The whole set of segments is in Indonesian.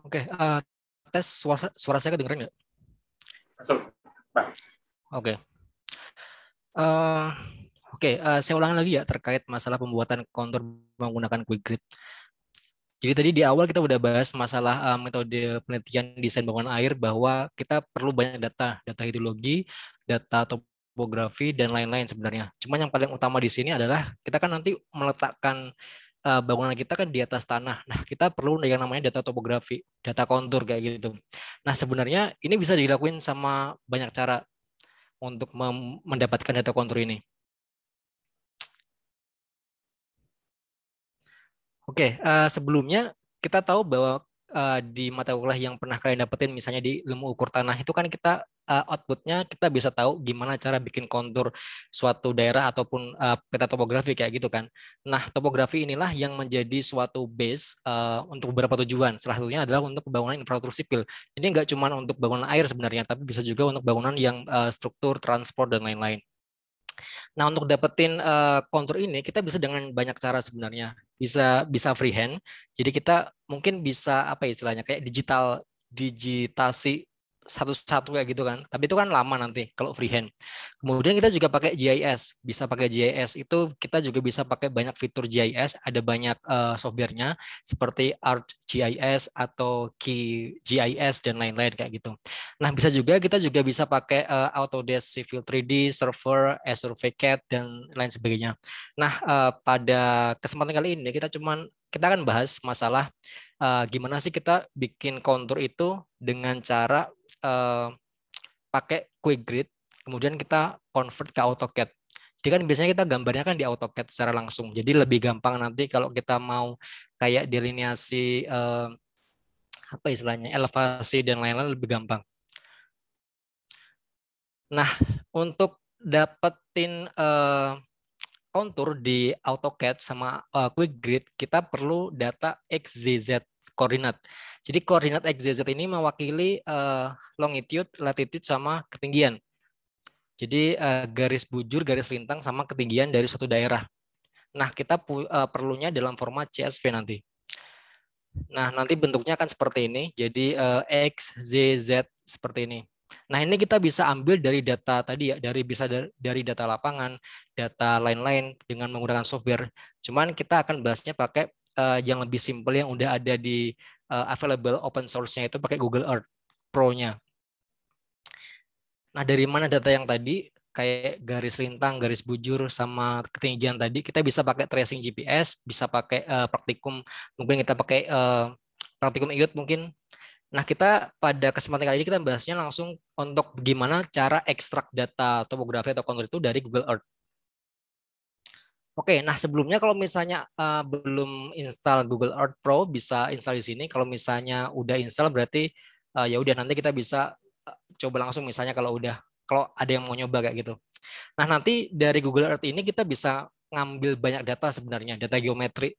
Oke, okay, uh, eh, tes suara, suara saya kedengeran nggak? Masuk. Nah. Oke. Eh, oke, eh, saya ulangi lagi ya terkait masalah pembuatan kontur menggunakan quick grid. Jadi tadi di awal kita udah bahas masalah uh, metode penelitian desain bangunan air bahwa kita perlu banyak data, data hidrologi, data topografi dan lain-lain sebenarnya. Cuma yang paling utama di sini adalah kita kan nanti meletakkan Eh, bangunan kita kan di atas tanah. Nah, kita perlu yang namanya data topografi, data kontur kayak gitu. Nah, sebenarnya ini bisa dilakuin sama banyak cara untuk mendapatkan data kontur ini. Oke, eh, sebelumnya kita tahu bahwa uh, di mata kuliah yang pernah kalian dapetin misalnya di ilmu ukur tanah itu kan kita uh, outputnya kita bisa tahu gimana cara bikin kontur suatu daerah ataupun uh, peta topografi kayak gitu kan. Nah topografi inilah yang menjadi suatu base uh, untuk beberapa tujuan. Salah satunya adalah untuk pembangunan infrastruktur sipil. Jadi nggak cuma untuk bangunan air sebenarnya, tapi bisa juga untuk bangunan yang uh, struktur transport dan lain-lain. Nah, untuk dapetin uh, kontur ini kita bisa dengan banyak cara sebenarnya. Bisa bisa freehand. Jadi kita mungkin bisa apa istilahnya kayak digital digitasi satu-satu kayak gitu kan. Tapi itu kan lama nanti kalau freehand. Kemudian kita juga pakai GIS. Bisa pakai GIS itu kita juga bisa pakai banyak fitur GIS. Ada banyak uh, softwarenya seperti ArcGIS atau KeyGIS dan lain-lain kayak gitu. Nah bisa juga kita juga bisa pakai uh, Autodesk Civil 3D, Server, Azure VCAD dan lain sebagainya. Nah uh, pada kesempatan kali ini kita cuman kita akan bahas masalah uh, gimana sih kita bikin kontur itu dengan cara uh, pakai quick grid, kemudian kita convert ke AutoCAD. Jadi kan biasanya kita gambarnya kan di AutoCAD secara langsung. Jadi lebih gampang nanti kalau kita mau kayak delineasi uh, apa istilahnya, elevasi dan lain-lain lebih gampang. Nah, untuk dapetin uh, kontur di AutoCAD sama uh, Quick Grid, kita perlu data XZZ koordinat. Jadi koordinat z ini mewakili uh, longitude, latitude sama ketinggian. Jadi uh, garis bujur, garis lintang sama ketinggian dari suatu daerah. Nah, kita uh, perlunya dalam format CSV nanti. Nah, nanti bentuknya akan seperti ini. Jadi uh, X, Z, Z seperti ini. Nah, ini kita bisa ambil dari data tadi ya, dari bisa dari data lapangan, data lain-lain dengan menggunakan software. Cuman kita akan bahasnya pakai uh, yang lebih simple yang udah ada di uh, available open source-nya itu pakai Google Earth Pro-nya. Nah, dari mana data yang tadi kayak garis lintang, garis bujur sama ketinggian tadi kita bisa pakai tracing GPS, bisa pakai uh, praktikum, mungkin kita pakai uh, praktikum IOT mungkin. Nah, kita pada kesempatan kali ini kita bahasnya langsung untuk bagaimana cara ekstrak data topografi atau kontur itu dari Google Earth. Oke, nah sebelumnya kalau misalnya uh, belum install Google Earth Pro bisa install di sini. Kalau misalnya udah install berarti uh, ya udah nanti kita bisa eh, coba langsung misalnya kalau udah kalau ada yang mau nyoba kayak gitu. Nah, nanti dari Google Earth ini kita bisa ngambil banyak data sebenarnya, data geometri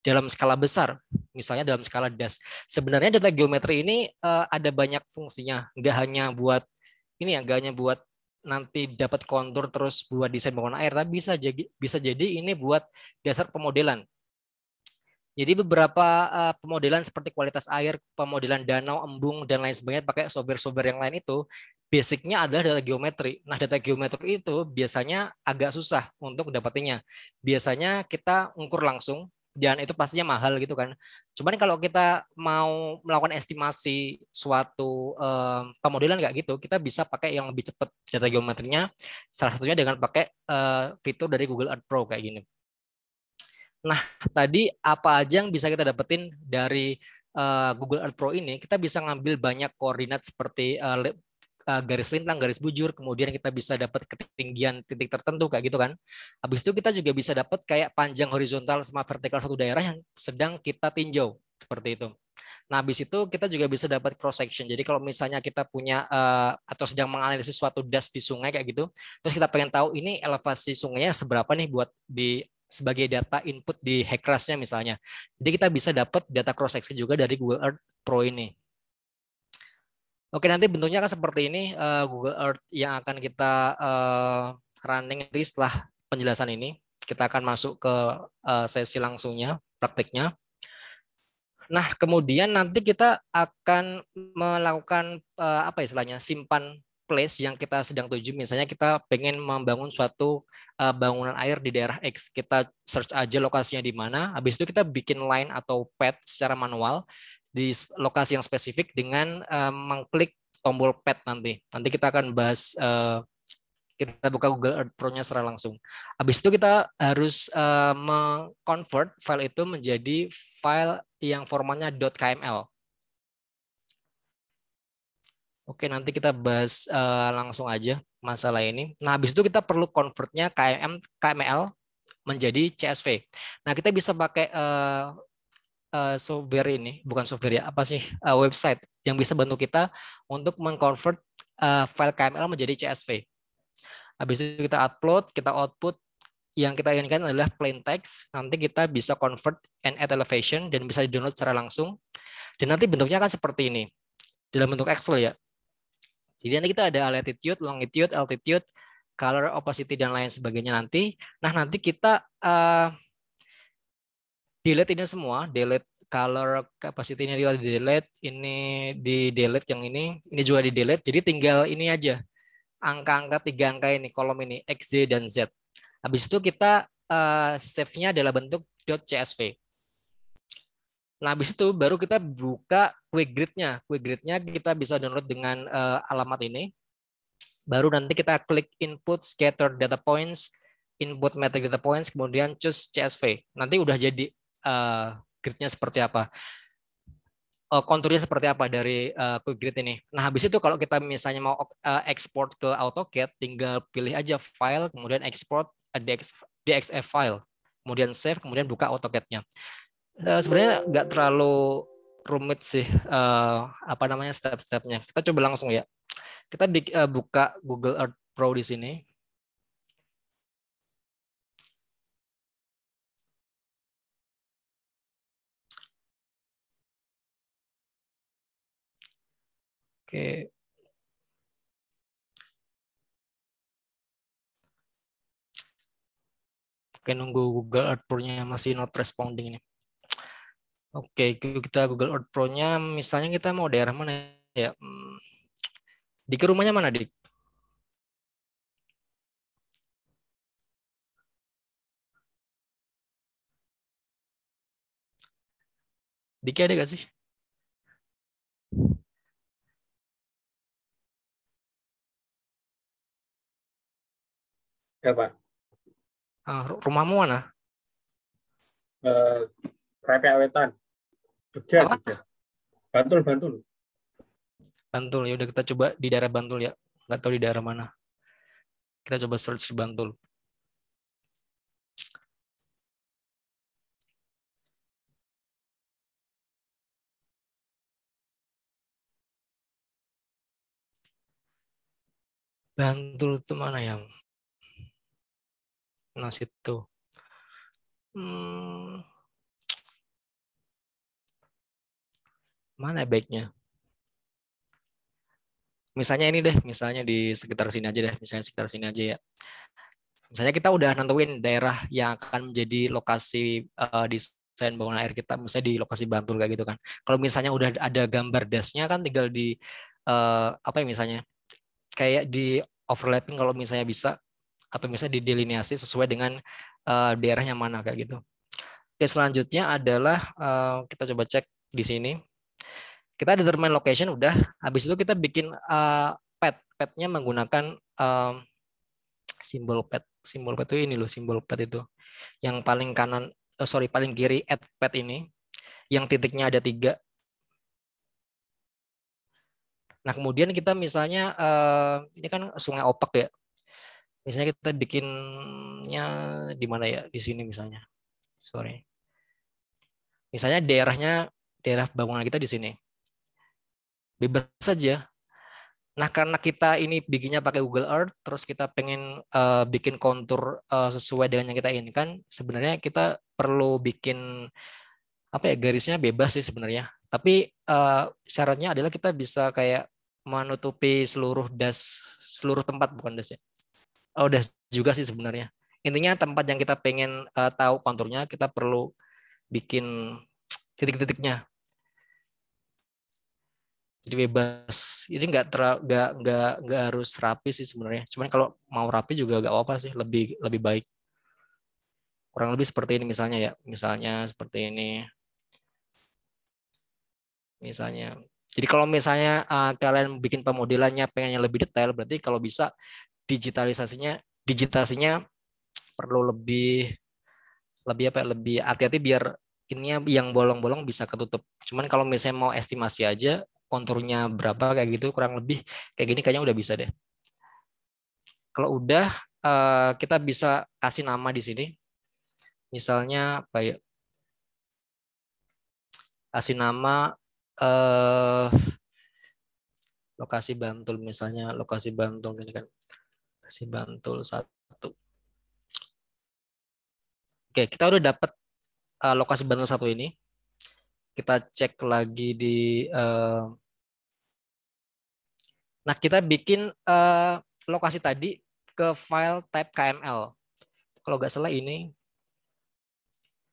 dalam skala besar, misalnya dalam skala das. Sebenarnya data geometri ini uh, ada banyak fungsinya, nggak hanya buat ini ya, nggak hanya buat nanti dapat kontur terus buat desain bangunan air, tapi bisa jadi bisa jadi ini buat dasar pemodelan. Jadi beberapa uh, pemodelan seperti kualitas air, pemodelan danau, embung dan lain sebagainya pakai software-software yang lain itu basicnya adalah data geometri. Nah, data geometri itu biasanya agak susah untuk dapatinya. Biasanya kita ukur langsung dan itu pastinya mahal gitu kan. Cuman kalau kita mau melakukan estimasi suatu um, eh, pemodelan nggak gitu, kita bisa pakai yang lebih cepat data geometrinya. Salah satunya dengan pakai uh, fitur dari Google Earth Pro kayak gini. Nah tadi apa aja yang bisa kita dapetin dari uh, Google Earth Pro ini? Kita bisa ngambil banyak koordinat seperti uh, Eh, garis lintang, garis bujur, kemudian kita bisa dapat ketinggian titik tertentu kayak gitu kan. Habis itu kita juga bisa dapat kayak panjang horizontal sama vertikal satu daerah yang sedang kita tinjau seperti itu. Nah, habis itu kita juga bisa dapat cross section. Jadi kalau misalnya kita punya uh, atau sedang menganalisis suatu das di sungai kayak gitu, terus kita pengen tahu ini elevasi sungainya seberapa nih buat di sebagai data input di Hackrasnya misalnya. Jadi kita bisa dapat data cross section juga dari Google Earth Pro ini Oke, nanti bentuknya akan seperti ini uh, Google Earth yang akan kita uh, running nanti setelah penjelasan ini. Kita akan masuk ke uh, sesi langsungnya, praktiknya. Nah, kemudian nanti kita akan melakukan uh, apa istilahnya? simpan place yang kita sedang tuju. Misalnya kita pengen membangun suatu uh, bangunan air di daerah X. Kita search aja lokasinya di mana. Habis itu kita bikin line atau pad secara manual di lokasi yang spesifik dengan uh, mengklik tombol pad nanti. Nanti kita akan bahas uh, kita buka Google Earth Pro-nya secara langsung. Habis itu kita harus uh, mengconvert file itu menjadi file yang formatnya .kml. Oke, nanti kita bahas uh, langsung aja masalah ini. Nah, habis itu kita perlu convertnya nya KML menjadi CSV. Nah, kita bisa pakai uh, uh, software ini, bukan software ya, apa sih uh, website yang bisa bantu kita untuk mengconvert uh, file KML menjadi CSV. Habis itu kita upload, kita output yang kita inginkan adalah plain text. Nanti kita bisa convert and add elevation dan bisa di-download secara langsung. Dan nanti bentuknya akan seperti ini. Dalam bentuk Excel ya. Jadi nanti kita ada latitude, longitude, altitude, color, opacity dan lain sebagainya nanti. Nah, nanti kita uh, delete ini semua, delete color capacity-nya juga di delete, ini di delete yang ini, ini juga di delete. Jadi tinggal ini aja. Angka-angka tiga angka ini, kolom ini X, Y dan Z. Habis itu kita uh, save-nya adalah bentuk .csv. Nah, habis itu baru kita buka quick grid-nya. Quick grid-nya kita bisa download dengan uh, alamat ini. Baru nanti kita klik input scatter data points, input metric data points, kemudian choose CSV. Nanti udah jadi uh, gridnya seperti apa uh, konturnya seperti apa dari uh, quick grid ini. Nah, habis itu kalau kita misalnya mau uh, ekspor ke AutoCAD, tinggal pilih aja file, kemudian export DX, DXF file, kemudian save, kemudian buka AutoCAD-nya. Uh, sebenarnya nggak terlalu rumit sih uh, apa namanya step-stepnya. Kita coba langsung ya. Kita di, uh, buka Google Earth Pro di sini. Oke. Oke, nunggu Google Earth Pro-nya masih not responding ini. Oke, kita Google Earth Pro-nya misalnya kita mau daerah mana ya? Hmm. Di ke rumahnya mana, Dik? Diki ada gak sih? ya Pak? Uh, rumahmu mana? Uh, Wetan. Bantul, Bantul. Bantul, ya udah kita coba di daerah Bantul ya. Nggak tahu di daerah mana. Kita coba search di Bantul. Bantul itu mana yang Nah, situ. Hmm. Mana baiknya? Misalnya ini deh, misalnya di sekitar sini aja deh, misalnya sekitar sini aja ya. Misalnya kita udah nentuin daerah yang akan menjadi lokasi uh, desain bangunan air kita, misalnya di lokasi Bantul kayak gitu kan. Kalau misalnya udah ada gambar dasnya kan tinggal di uh, apa ya misalnya kayak di overlapping kalau misalnya bisa atau misalnya didelineasi sesuai dengan uh, daerahnya mana kayak gitu. Oke, selanjutnya adalah uh, kita coba cek di sini. Kita determine location udah, habis itu kita bikin uh, eh, pet. Petnya menggunakan um, simbol pet. Simbol pet itu ini loh, simbol pet itu. Yang paling kanan, oh, sorry, paling kiri at pet ini. Yang titiknya ada tiga, Nah, kemudian kita misalnya uh, ini kan sungai opak ya. Misalnya kita bikinnya di mana ya di sini misalnya sorry misalnya daerahnya daerah bangunan kita di sini bebas saja nah karena kita ini bikinnya pakai Google Earth terus kita pengen uh, bikin kontur uh, sesuai dengan yang kita inginkan sebenarnya kita perlu bikin apa ya garisnya bebas sih sebenarnya tapi uh, syaratnya adalah kita bisa kayak menutupi seluruh das seluruh tempat bukan das ya oh, udah juga sih sebenarnya. Intinya tempat yang kita pengen uh, tahu konturnya kita perlu bikin titik-titiknya. Jadi bebas. Ini nggak nggak nggak nggak harus rapi sih sebenarnya. Cuman kalau mau rapi juga nggak apa-apa sih. Lebih lebih baik. Kurang lebih seperti ini misalnya ya. Misalnya seperti ini. Misalnya. Jadi kalau misalnya uh, kalian bikin pemodelannya pengennya lebih detail, berarti kalau bisa digitalisasinya digitalisasinya perlu lebih lebih apa ya, lebih hati-hati biar ini yang bolong-bolong bisa ketutup. Cuman kalau misalnya mau estimasi aja konturnya berapa kayak gitu kurang lebih kayak gini kayaknya udah bisa deh. Kalau udah eh, kita bisa kasih nama di sini. Misalnya apa ya? Kasih nama eh lokasi Bantul misalnya lokasi Bantul ini kan. Kasih Bantul satu. Oke, kita udah dapat uh, eh, lokasi Bantul satu ini. Kita cek lagi di. Uh... Nah, kita bikin uh, lokasi tadi ke file type KML. Kalau nggak salah ini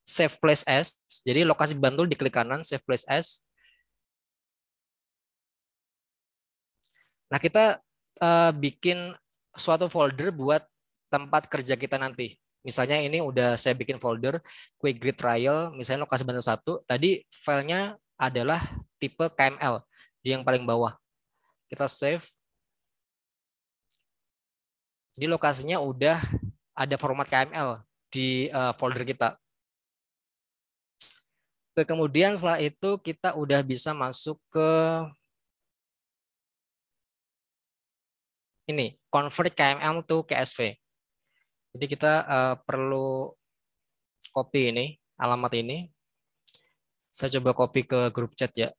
save place as. Jadi lokasi Bantul di klik kanan, save place as. Nah, kita uh, bikin suatu folder buat tempat kerja kita nanti. Misalnya ini udah saya bikin folder quick grid trial, misalnya lokasi bantu satu. Tadi filenya adalah tipe KML di yang paling bawah. Kita save. Jadi lokasinya udah ada format KML di eh, folder kita. Kemudian setelah itu kita udah bisa masuk ke ini convert KML to KSV. Jadi kita uh, perlu copy ini alamat ini. Saya coba copy ke grup chat ya.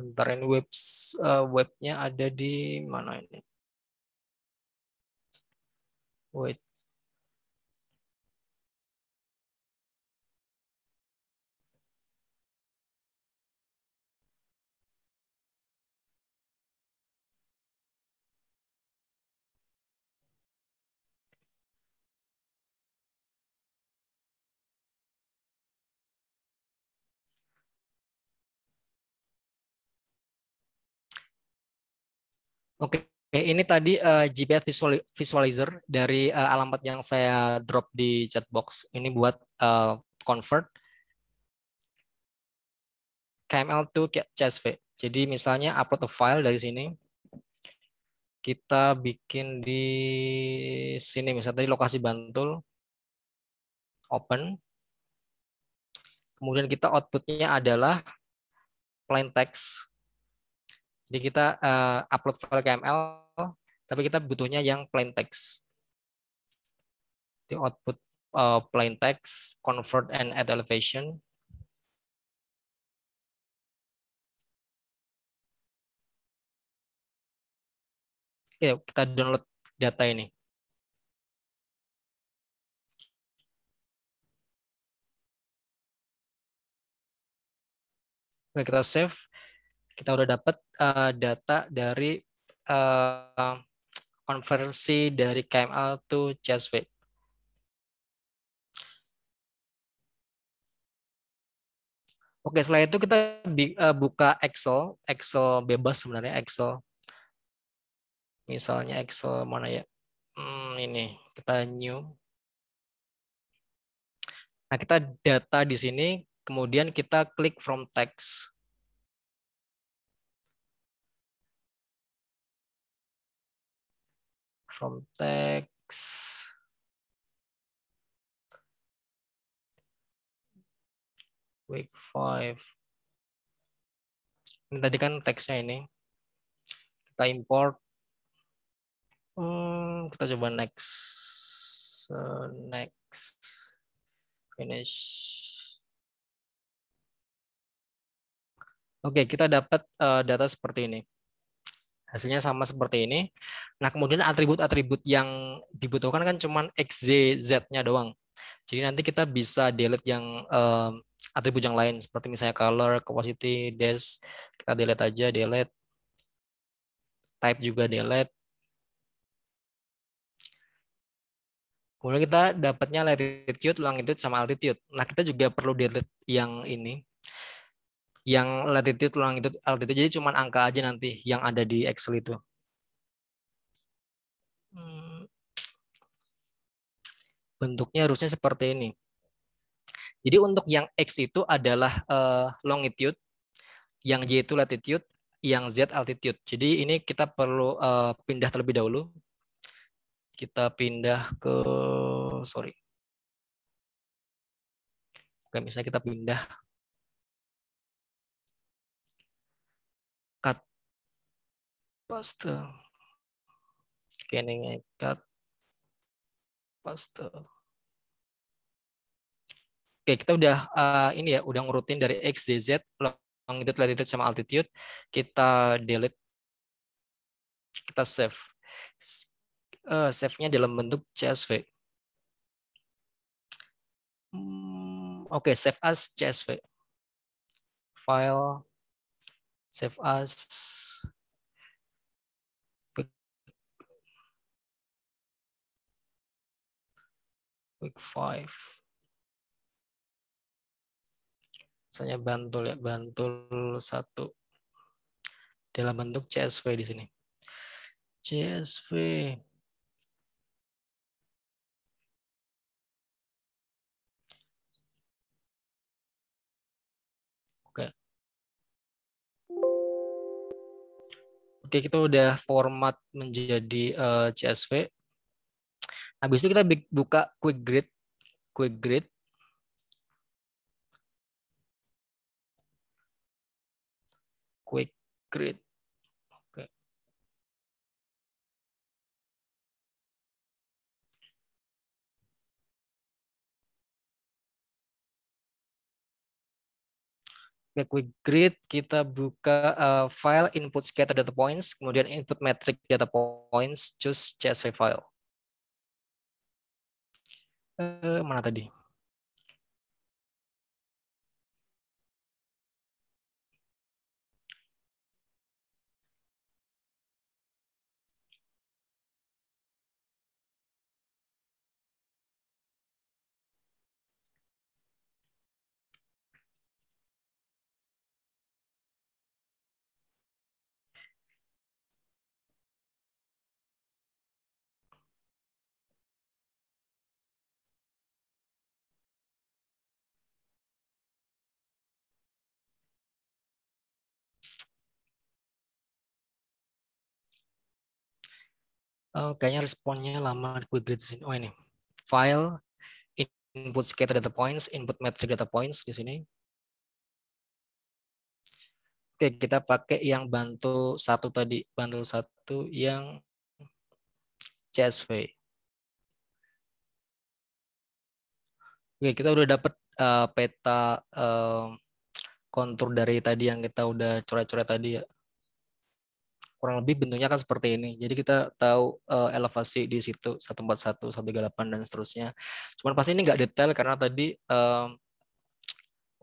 ini web uh, eh, webnya ada di mana ini? Wait, Oke, ini tadi uh, eh, GBS Visualizer dari uh, alamat yang saya drop di chat box. Ini buat uh, convert KML to CSV. Jadi misalnya upload a file dari sini. Kita bikin di sini, misalnya tadi lokasi Bantul. Open. Kemudian kita outputnya adalah plain text jadi kita uh, upload file KML, tapi kita butuhnya yang plain text. Di output uh, plain text, convert and add elevation. Ya, kita download data ini. Oke, kita save kita udah dapat uh, eh, data dari uh, konversi dari KML to CSV. Oke, setelah itu kita eh, buka Excel, Excel bebas sebenarnya Excel. Misalnya Excel mana ya? Hmm, ini kita new. Nah, kita data di sini, kemudian kita klik from text. from text week 5 ini tadi kan teksnya ini kita import hmm, kita coba next so, uh, next finish oke okay, kita dapat uh, data seperti ini hasilnya sama seperti ini. Nah, kemudian atribut-atribut yang dibutuhkan kan cuman x, Z, z-nya doang. Jadi nanti kita bisa delete yang uh, atribut yang lain seperti misalnya color, capacity, dash, kita delete aja, delete. Type juga delete. Kemudian kita dapatnya latitude, longitude sama altitude. Nah, kita juga perlu delete yang ini yang latitude longitude altitude jadi cuma angka aja nanti yang ada di Excel itu hmm. bentuknya harusnya seperti ini jadi untuk yang x itu adalah eh, longitude yang y itu latitude yang z altitude jadi ini kita perlu eh, pindah terlebih dahulu kita pindah ke sorry Oke, misalnya kita pindah cut paste scanning cut paste oke kita udah uh, ini ya udah ngurutin dari x z z longitude latitude sama altitude kita delete kita save uh, save-nya dalam bentuk CSV hmm, oke okay, save as CSV file save as quick, 5 five misalnya Bantul ya Bantul satu dalam bentuk CSV di sini CSV Oke, kita udah format menjadi uh, eh, CSV. Habis itu kita buka quick grid. Quick grid. Quick grid. quick grid kita buka uh, file input scatter data points kemudian input metric data points choose csv file uh, mana tadi Oh, kayaknya responnya lama di sini. Oh ini file input scatter data points, input metric data points di sini. Oke, kita pakai yang bantu satu tadi, bantu satu yang CSV. Oke, kita udah dapat uh, eh, peta uh, kontur dari tadi yang kita udah coret-coret tadi ya kurang lebih bentuknya kan seperti ini. Jadi kita tahu uh, elevasi di situ 141, 138 dan seterusnya. Cuman pasti ini nggak detail karena tadi uh,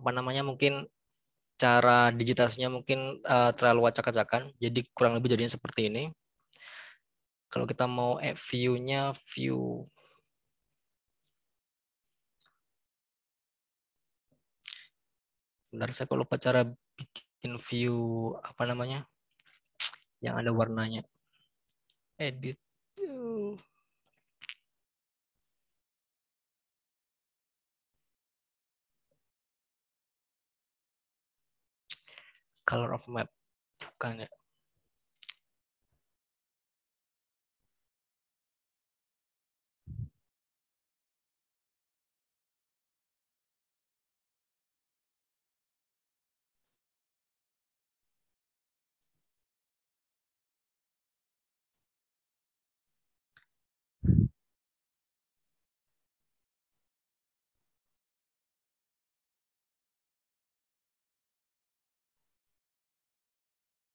apa namanya mungkin cara digitasinya mungkin uh, terlalu acak-acakan. Jadi kurang lebih jadinya seperti ini. Kalau kita mau view-nya view Bentar, saya kalau lupa cara bikin view apa namanya? yang ada warnanya. Edit. Color of map. Bukan ya.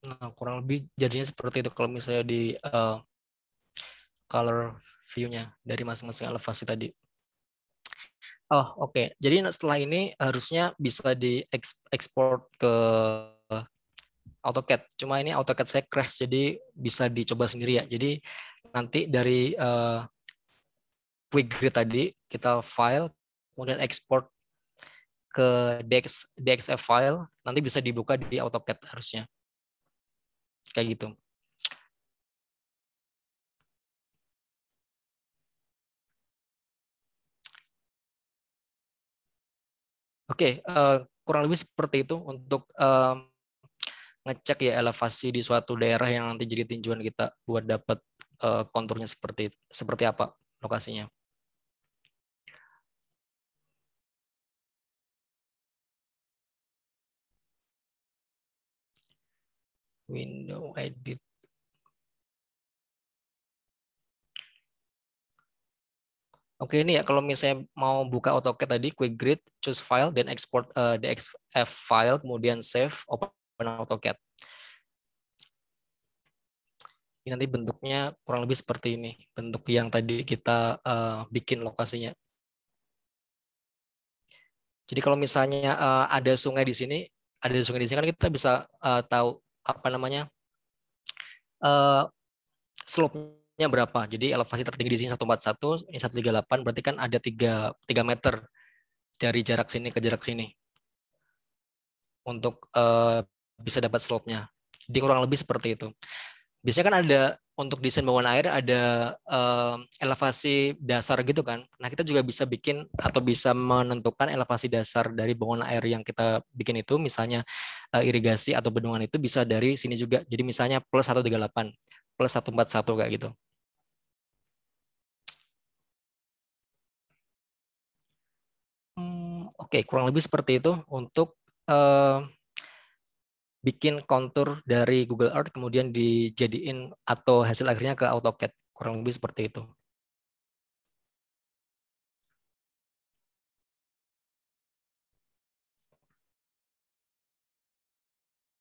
Nah, kurang lebih jadinya seperti itu kalau misalnya di uh, color view-nya dari masing-masing elevasi tadi. Oh, oke. Okay. Jadi setelah ini harusnya bisa diekspor ke AutoCAD. Cuma ini AutoCAD saya crash jadi bisa dicoba sendiri ya. Jadi nanti dari uh, quick grid tadi kita file kemudian ekspor ke DX, DXF file nanti bisa dibuka di AutoCAD harusnya kayak gitu Oke, okay, uh, eh, kurang lebih seperti itu untuk um, ngecek ya elevasi di suatu daerah yang nanti jadi tinjuan kita buat dapat uh, eh, konturnya seperti seperti apa lokasinya. window edit. Oke ini ya kalau misalnya mau buka AutoCAD tadi quick grid choose file dan export uh, eh, DXF file kemudian save open AutoCAD. Ini nanti bentuknya kurang lebih seperti ini bentuk yang tadi kita uh, bikin lokasinya. Jadi kalau misalnya uh, ada sungai di sini, ada sungai di sini kan kita bisa uh, tahu apa namanya uh, slope-nya berapa. Jadi elevasi tertinggi di sini 141, ini 138, berarti kan ada 3, 3 meter dari jarak sini ke jarak sini untuk uh, bisa dapat slope-nya. Jadi kurang lebih seperti itu. Biasanya kan ada untuk desain bangunan air ada uh, elevasi dasar gitu kan. Nah, kita juga bisa bikin atau bisa menentukan elevasi dasar dari bangunan air yang kita bikin itu misalnya uh, irigasi atau bendungan itu bisa dari sini juga. Jadi misalnya plus 138, plus 141 kayak gitu. Hmm, Oke, okay, kurang lebih seperti itu untuk uh, bikin kontur dari Google Earth kemudian dijadiin atau hasil akhirnya ke AutoCAD kurang lebih seperti itu.